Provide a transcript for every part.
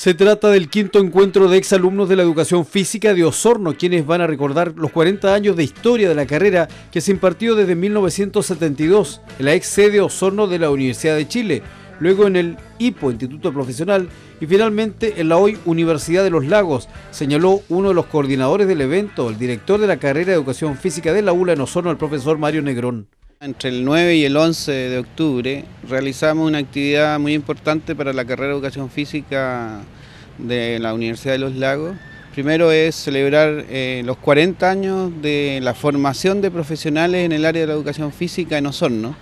Se trata del quinto encuentro de exalumnos de la educación física de Osorno, quienes van a recordar los 40 años de historia de la carrera que se impartió desde 1972 en la ex sede Osorno de la Universidad de Chile, luego en el IPO, Instituto Profesional, y finalmente en la hoy Universidad de los Lagos, señaló uno de los coordinadores del evento, el director de la carrera de educación física de la ULA en Osorno, el profesor Mario Negrón. Entre el 9 y el 11 de octubre realizamos una actividad muy importante para la carrera de Educación Física de la Universidad de Los Lagos. Primero es celebrar eh, los 40 años de la formación de profesionales en el área de la educación física en Osorno.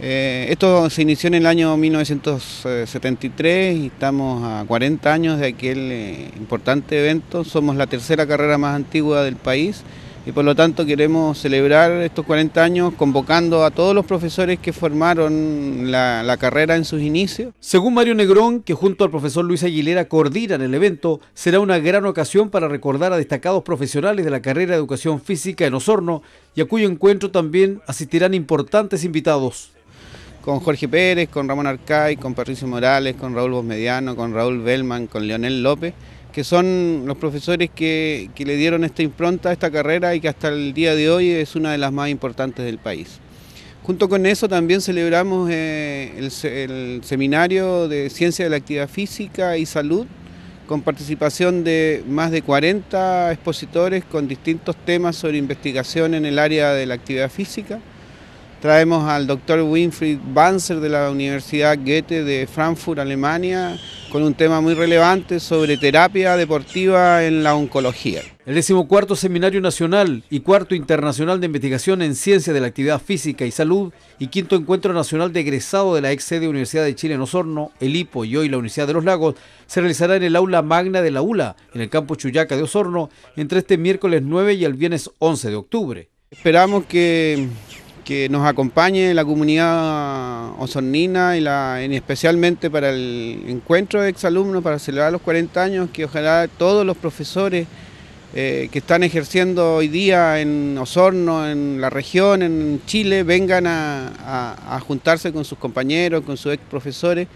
Eh, esto se inició en el año 1973 y estamos a 40 años de aquel eh, importante evento. Somos la tercera carrera más antigua del país y por lo tanto queremos celebrar estos 40 años convocando a todos los profesores que formaron la, carrera en sus inicios. Según Mario Negrón, que junto al profesor Luis Aguilera coordinan el evento, será una gran ocasión para recordar a destacados profesionales de la carrera de educación física en Osorno y a cuyo encuentro también asistirán importantes invitados. Con Jorge Pérez, con Ramón Arcay, con Patricio Morales, con Raúl Bosmediano, con Raúl Bellman, con Leonel López que son los profesores que, que le dieron esta impronta a esta carrera y que hasta el día de hoy es una de las más importantes del país. Junto con eso también celebramos eh, el, el, seminario de Ciencia de la Actividad Física y Salud, con participación de más de 40 expositores con distintos temas sobre investigación en el área de la actividad física. Traemos al doctor Winfried Banzer de la Universidad Goethe de Frankfurt, Alemania, con un tema muy relevante sobre terapia deportiva en la oncología. El decimocuarto Seminario Nacional y cuarto Internacional de Investigación en Ciencia de la Actividad Física y Salud y quinto Encuentro Nacional de Egresado de la ex sede Universidad de Chile en Osorno, el IPO y hoy la Universidad de los Lagos se realizará en el aula magna de la ULA, en el campo Chuyaca de Osorno, entre este miércoles 9 y el viernes 11 de octubre. Esperamos que que nos acompañe la comunidad osornina y, la, especialmente para el encuentro de exalumnos para celebrar los 40 años, que ojalá todos los profesores eh, que están ejerciendo hoy día en Osorno, en la región, en Chile, vengan a, juntarse con sus compañeros, con sus ex profesores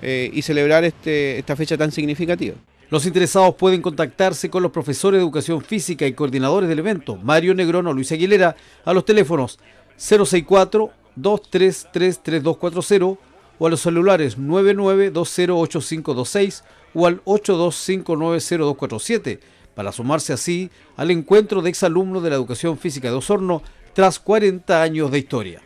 eh, y celebrar este, esta fecha tan significativa. Los interesados pueden contactarse con los profesores de educación física y coordinadores del evento, Mario Negrón o Luis Aguilera, a los teléfonos 064 2333240 o a los celulares 99208526 o al 82590247 para sumarse así al encuentro de exalumnos de la educación física de Osorno tras 40 años de historia.